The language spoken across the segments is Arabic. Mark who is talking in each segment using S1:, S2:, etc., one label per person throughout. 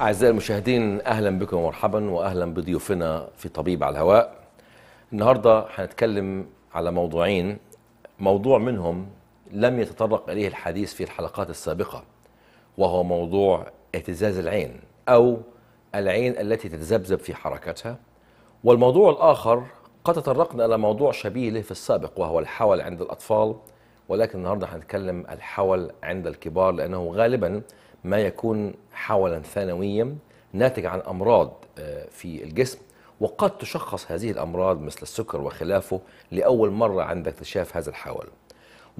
S1: أعزائي المشاهدين أهلا بكم ومرحبا وأهلا بضيوفنا في طبيب على الهواء النهاردة هنتكلم على موضوعين موضوع منهم لم يتطرق إليه الحديث في الحلقات السابقة وهو موضوع اهتزاز العين أو العين التي تتذبذب في حركتها والموضوع الآخر قد تطرقنا إلى موضوع شبيه له في السابق وهو الحول عند الأطفال ولكن النهارده هنتكلم الحول عند الكبار لانه غالبا ما يكون حولا ثانويا ناتج عن امراض آه، في الجسم وقد تشخص هذه الامراض مثل السكر وخلافه لاول مره عند اكتشاف هذا الحول.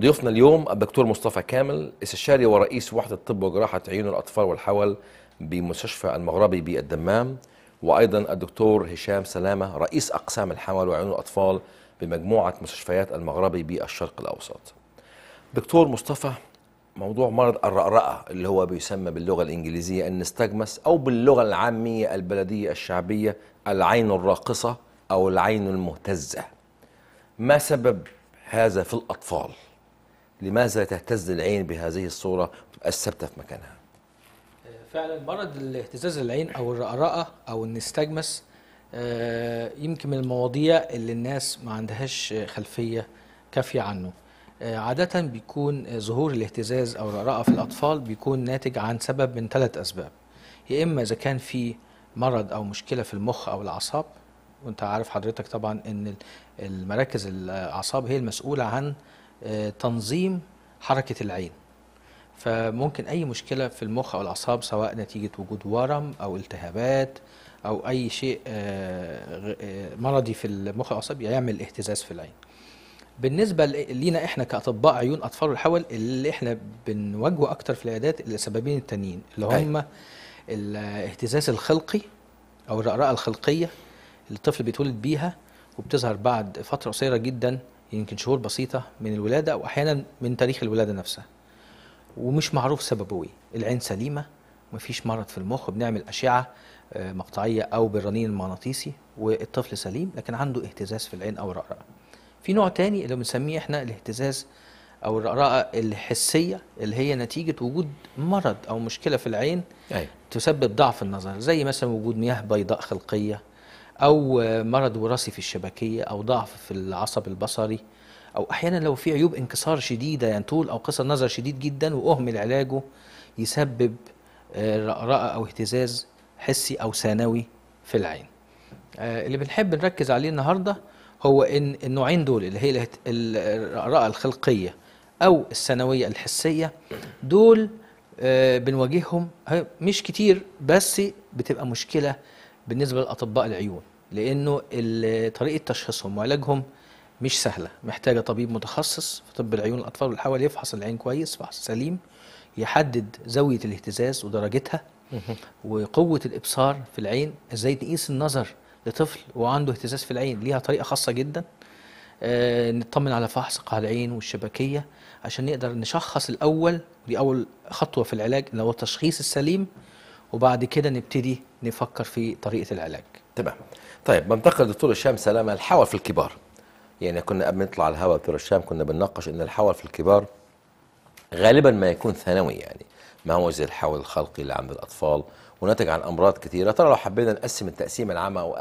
S1: ضيوفنا اليوم الدكتور مصطفى كامل استشاري ورئيس وحده طب وجراحه عيون الاطفال والحول بمستشفى المغربي بالدمام وايضا الدكتور هشام سلامه رئيس اقسام الحول وعيون الاطفال بمجموعه مستشفيات المغربي بالشرق الاوسط. دكتور مصطفى موضوع مرض الرأرأة اللي هو بيسمى باللغة الإنجليزية النستجمس أو باللغة العامية البلدية الشعبية العين الراقصة أو العين المهتزة ما سبب هذا في الأطفال؟ لماذا تهتز العين بهذه الصورة الثابتة في مكانها؟
S2: فعلا مرض الاهتزاز العين أو الرأرأة أو النستجمس آه، يمكن من المواضيع اللي الناس ما عندهاش خلفية كافية عنه آه، عادة بيكون آه، ظهور الاهتزاز أو الرقرقة في الأطفال بيكون ناتج عن سبب من ثلاث أسباب يا إما إذا كان في مرض أو مشكلة في المخ أو الأعصاب وأنت عارف حضرتك طبعا أن المراكز الأعصاب هي المسؤولة عن آه، تنظيم حركة العين فممكن أي مشكلة في المخ أو الأعصاب سواء نتيجة وجود ورم أو التهابات أو أي شيء مرضي في المخ أو الأعصاب يعمل اهتزاز في العين بالنسبه لينا احنا كاطباء عيون اطفال الحول اللي احنا بنواجهه اكتر في العيادات السببين التانيين اللي أيوة. هم أي. الاهتزاز الخلقي او الرقرقه الخلقيه اللي الطفل بيتولد بيها وبتظهر بعد فتره قصيره جدا يمكن شهور بسيطه من الولاده واحيانا من تاريخ الولاده نفسها ومش معروف سببه ايه العين سليمه ومفيش مرض في المخ بنعمل اشعه آه، مقطعيه او بالرنين المغناطيسي والطفل سليم لكن عنده اهتزاز في العين او رقرقه في نوع تاني اللي بنسميه احنا الاهتزاز او الرقرقه الحسيه اللي هي نتيجه وجود مرض او مشكله في العين أي. تسبب ضعف النظر زي مثلا وجود مياه بيضاء خلقيه او مرض وراثي في الشبكيه او ضعف في العصب البصري او احيانا لو في عيوب انكسار شديده يعني طول او قصر نظر شديد جدا واهمل علاجه يسبب رقرقه آه، او اهتزاز حسي او ثانوي في العين آه، اللي بنحب نركز عليه النهارده هو ان النوعين دول اللي هي الرئه الخلقيه او السنويه الحسيه دول آه، بنواجههم مش كتير بس بتبقى مشكله بالنسبه لاطباء العيون لانه طريقه تشخيصهم وعلاجهم مش سهله محتاجه طبيب متخصص في طب العيون الاطفال بيحاول يفحص العين كويس فحص سليم يحدد زاويه الاهتزاز ودرجتها وقوه الابصار في العين ازاي تقيس النظر لطفل وعنده اهتزاز في العين ليها طريقه خاصه جدا آه، نطمن على فحص قاع العين والشبكيه عشان نقدر نشخص الاول دي اول خطوه في العلاج اللي هو التشخيص السليم وبعد كده نبتدي نفكر في
S1: طريقه العلاج تمام طيب بنتقل دكتور هشام سلامه الحول في الكبار يعني كنا قبل ما نطلع على الهواء دكتور هشام كنا بنناقش ان الحول في الكبار غالبا ما يكون ثانوي يعني ما هو زي الحول الخلقي اللي عند الاطفال وناتج عن امراض كثيره ترى لو حبينا نقسم التقسيم العامه او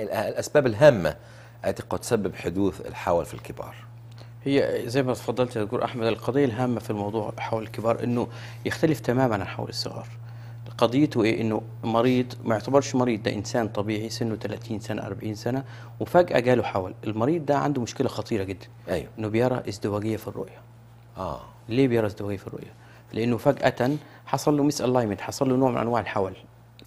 S1: الاسباب الهامه التي قد تسبب حدوث الحول في الكبار
S3: هي زي ما تفضلت يا دكتور احمد القضيه الهامه في الموضوع حول الكبار انه يختلف تماما عن حول الصغار قضيته ايه انه مريض ما يعتبرش مريض ده انسان طبيعي سنه 30 سنه 40 سنه وفجاه جاله حول المريض ده عنده مشكله خطيره جدا ايوه انه بيرى ازدواجيه في الرؤيه اه ليه بيرى ازدواجيه في الرؤيه لانه فجاه حصل له مس الاينمنت حصل له نوع من انواع الحول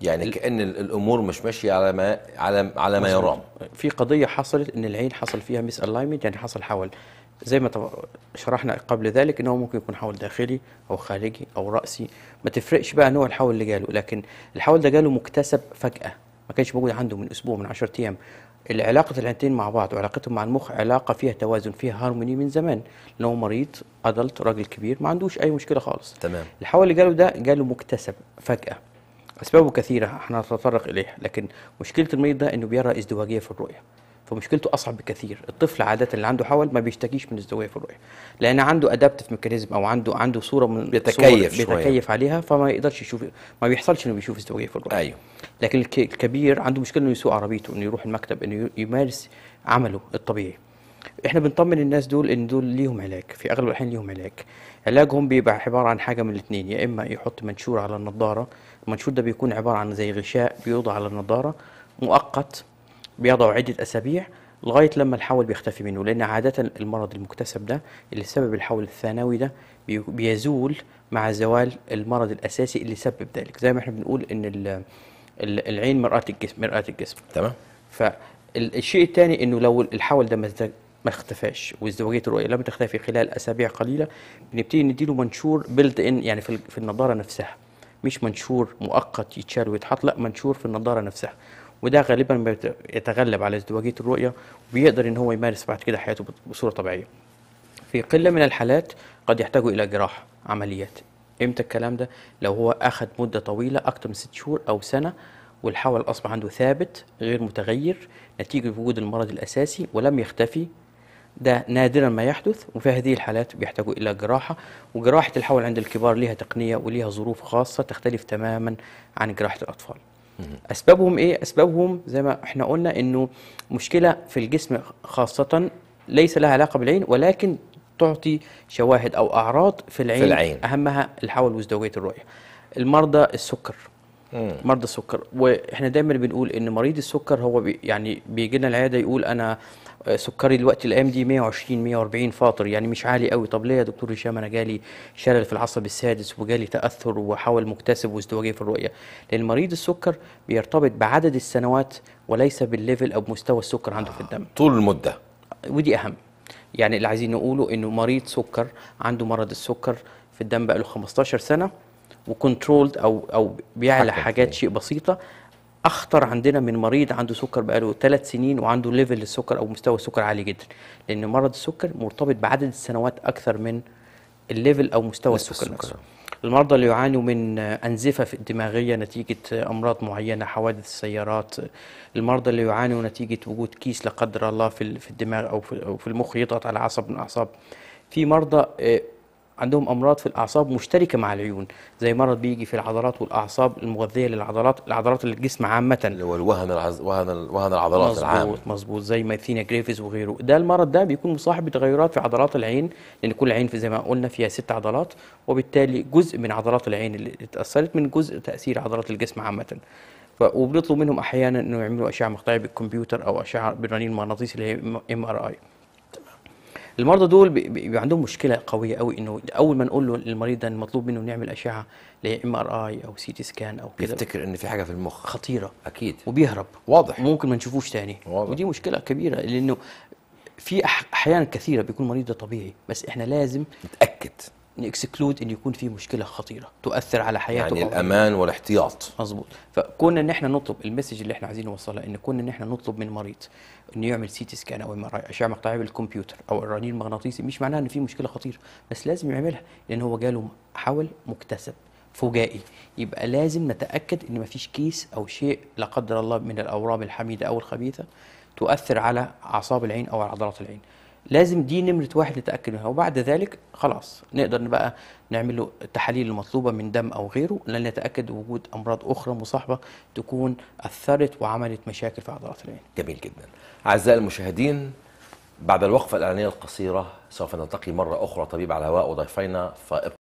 S1: يعني كان الامور مش ماشيه على ما على على ما يرام
S3: في قضيه حصلت ان العين حصل فيها مس الاينمنت يعني حصل حول زي ما شرحنا قبل ذلك انه ممكن يكون حول داخلي او خارجي او راسي ما تفرقش بقى نوع الحول اللي جاله لكن الحول ده جاله مكتسب فجاه ما كانش موجود عنده من اسبوع من 10 ايام العلاقة العيلتين مع بعض وعلاقتهم مع المخ علاقة فيها توازن فيها هارموني من زمان لو مريض أدلت راجل كبير ما عندوش أي مشكلة خالص تمام الحول اللي جاله ده جاله مكتسب فجأة أسبابه كثيرة احنا هنتطرق إليها لكن مشكلة المريض ده إنه بيرى ازدواجية في الرؤية فمشكلته اصعب بكثير الطفل عاده اللي عنده حول ما بيشتكيش من الزوايا في الرؤيه لان عنده ادابتف ميكانيزم او عنده عنده صوره من بيتكيف صورة بيتكيف شوية. عليها فما يقدرش يشوف ما بيحصلش انه بيشوف الزوايا في الرؤيه ايوه لكن الكبير عنده مشكله انه يسوق عربيته انه يروح المكتب انه يمارس عمله الطبيعي احنا بنطمن الناس دول ان دول ليهم علاج في اغلب الاحيان ليهم علاج علاجهم بيبقى عباره عن حاجه من الاثنين يا اما يحط منشور على النظاره المنشور ده بيكون عباره عن زي غشاء بيوضع على النظاره مؤقت بيضعوا عدة أسابيع لغاية لما الحول بيختفي منه لأن عادة المرض المكتسب ده اللي سبب الحول الثانوي ده بيزول مع زوال المرض الأساسي اللي سبب ذلك زي ما احنا بنقول إن العين مرآة الجسم مرآة الجسم تمام فالشيء الثاني إنه لو الحول ده ما اختفاش وازدواجيه الرؤيه لم تختفي خلال اسابيع قليله بنبتدي نديله منشور بيلد ان يعني في النضاره نفسها مش منشور مؤقت يتشال ويتحط لا منشور في النضاره نفسها وده غالبا بيتغلب على ازدواجيه الرؤيه وبيقدر ان هو يمارس بعد كده حياته بصوره طبيعيه في قله من الحالات قد يحتاجوا الى جراحه عمليات امتى الكلام ده لو هو اخذ مده طويله اكثر من 6 شهور او سنه والحول اصبح عنده ثابت غير متغير نتيجه وجود المرض الاساسي ولم يختفي ده نادرا ما يحدث وفي هذه الحالات بيحتاجوا الى جراحه وجراحه الحول عند الكبار لها تقنيه وليها ظروف خاصه تختلف تماما عن جراحه الاطفال اسبابهم ايه اسبابهم زي ما احنا قلنا انه مشكله في الجسم خاصه ليس لها علاقه بالعين ولكن تعطي شواهد او اعراض في العين, في العين. اهمها الحول وازدواجيه الرؤيه المرضى السكر مرضى السكر واحنا دايما بنقول ان مريض السكر هو بي يعني بيجي لنا العياده يقول انا آه، سكري دلوقتي الايام دي 120 140 فاطر يعني مش عالي قوي طب ليه يا دكتور هشام انا جالي شلل في العصب السادس وجالي تاثر وحول مكتسب وازدواجيه في الرؤيه لان مريض السكر بيرتبط بعدد السنوات وليس بالليفل او بمستوى السكر عنده في الدم طول المده ودي اهم يعني اللي عايزين نقوله انه مريض سكر عنده مرض السكر في الدم بقى له 15 سنه وكنترولد او او بيعلى حاجات شيء بسيطه اخطر عندنا من مريض عنده سكر بقاله ثلاث سنين وعنده ليفل للسكر او مستوى السكر عالي جدا لان مرض السكر مرتبط بعدد السنوات اكثر من الليفل او مستوى السكر, السكر المرضى اللي يعانوا من أنزفة دماغية نتيجة أمراض معينة حوادث السيارات المرضى اللي يعانوا نتيجة وجود كيس لا قدر الله في الدماغ أو في المخ يضغط على عصب من الأعصاب في مرضى آه، عندهم امراض في الاعصاب مشتركه مع العيون زي مرض بيجي في العضلات والاعصاب المغذيه للعضلات العضلات الجسم عامه اللي هو الوهن العز... وهن وهن العضلات مزبوط العام مظبوط مظبوط زي مايثينيا جريفيز وغيره ده المرض ده بيكون مصاحب بتغيرات في عضلات العين لان كل عين في زي ما قلنا فيها ست عضلات وبالتالي جزء من عضلات العين اللي اتاثرت من جزء تاثير عضلات الجسم عامه وبنطلب منهم احيانا انه يعملوا اشعه مقطعيه بالكمبيوتر او اشعه بالرنين المغناطيسي اللي هي ام ار اي المرضى دول بيبقى عندهم مشكله قويه قوي انه اول ما نقول له للمريض ده المطلوب منه نعمل اشعه لا ام ار اي او سي تي سكان او كده بيفتكر ان في حاجه في المخ خطيره اكيد وبيهرب واضح ممكن ما نشوفوش تاني واضح. ودي مشكله كبيره لانه في احيانا كثيره بيكون المريض ده طبيعي بس احنا لازم نتاكد نكسكلود ان يكون في مشكله خطيره تؤثر على حياته يعني الامان
S1: والاحتياط مظبوط فكون ان
S3: احنا نطلب المسج اللي احنا عايزين نوصلها ان كون ان احنا نطلب من مريض انه يعمل سي تي سكان او اشعه مقطعيه بالكمبيوتر او الرنين المغناطيسي مش معناها ان في مشكله خطيره بس لازم يعملها لان هو جاله حول مكتسب فجائي يبقى لازم نتاكد ان ما فيش كيس او شيء لا قدر الله من الاورام الحميده او الخبيثه تؤثر على اعصاب العين او على عضلات العين لازم دي نمره واحد نتاكد منها وبعد ذلك خلاص نقدر بقى نعمل له التحاليل المطلوبه من دم او غيره لنتاكد وجود امراض اخرى مصاحبه تكون اثرت وعملت مشاكل في عضلات العين.
S1: جميل جدا. اعزائي المشاهدين بعد الوقفه الاعلانيه القصيره سوف نلتقي مره اخرى طبيب على الهواء وضيفينا فابقوا